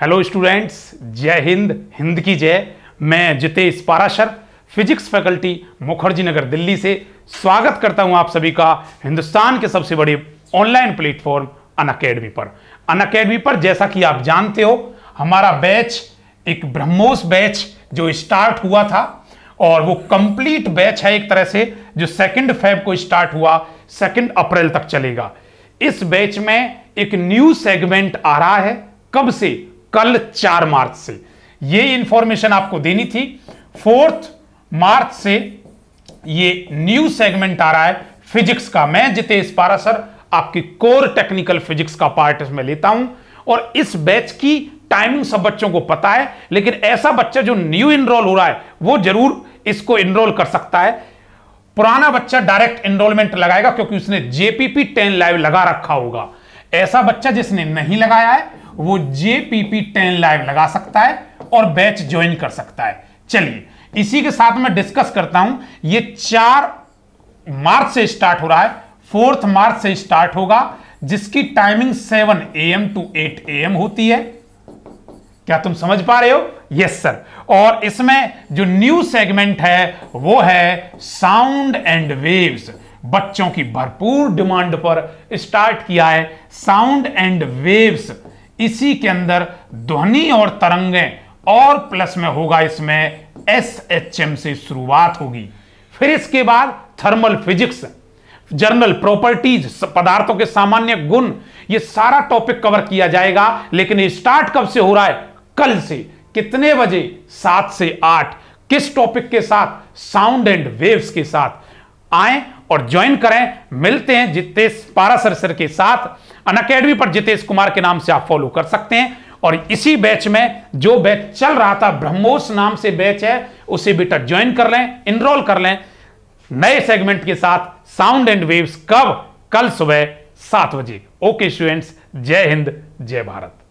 hello students जय हिंद हिंद की जय मैं जितेश पाराशर फिजिक्स फैकल्टी मुखर्जी नगर दिल्ली से स्वागत करता हूं आप सभी का हिंदुस्तान के सबसे बड़े ऑनलाइन प्लेटफॉर्म अन अकेडमी पर अन अकेडमी पर जैसा कि आप जानते हो हमारा बैच एक ब्रह्मोस बैच जो स्टार्ट हुआ था और वो कंप्लीट बैच है एक तरह से जो सेकंड फेब को स्टार्ट हुआ सेकंड अप्रैल तक चलेगा इस बैच में एक न्यू सेगमेंट आ रहा है कब से कल चार मार्च से ये इंफॉर्मेशन आपको देनी थी फोर्थ मार्च से ये न्यू सेगमेंट आ रहा है फिजिक्स का मैं जितेश पारा सर आपकी कोर टेक्निकल फिजिक्स का पार्ट में लेता हूं और इस बैच की टाइमिंग सब बच्चों को पता है लेकिन ऐसा बच्चा जो न्यू इनरोल हो रहा है वो जरूर इसको इनरोल कर सकता है पुराना बच्चा डायरेक्ट इनरोलमेंट लगाएगा क्योंकि उसने जेपीपी टेन लाइव लगा रखा होगा ऐसा बच्चा जिसने नहीं लगाया है वो जेपीपी टेन लाइव लगा सकता है और बैच ज्वाइन कर सकता है चलिए इसी के साथ मैं डिस्कस करता हूं ये चार मार्च से स्टार्ट हो रहा है फोर्थ मार्च से स्टार्ट होगा जिसकी timing seven A M to eight A M होती है क्या तुम समझ पा रहे हो यस सर और इसमें जो न्यू सेगमेंट है वो है साउंड एंड वेव्स बच्चों की भरपूर डिमांड पर स्टार्ट किया है साउंड एंड वेव्स इसी के अंदर ध्वनि और तरंगे और प्लस में होगा इसमें एस एच एम से शुरुआत होगी फिर इसके बाद थर्मल फिजिक्स जर्नल प्रॉपर्टीज पदार्थों के सामान्य गुण ये सारा टॉपिक कवर किया जाएगा लेकिन स्टार्ट कब से हो रहा है कल से कितने बजे सात से आठ किस टॉपिक के साथ साउंड एंड वेव्स के साथ आए और ज्वाइन करें मिलते हैं जितेश पारा सर के साथ अन अकेडमी पर जितेश कुमार के नाम से आप फॉलो कर सकते हैं और इसी बैच में जो बैच चल रहा था ब्रह्मोस नाम से बैच है उसे बेटा ज्वाइन कर लें इनरोल कर लें नए सेगमेंट के साथ साउंड एंड वेव्स कब कल सुबह सात बजे ओके स्टूडेंट्स जय हिंद जय भारत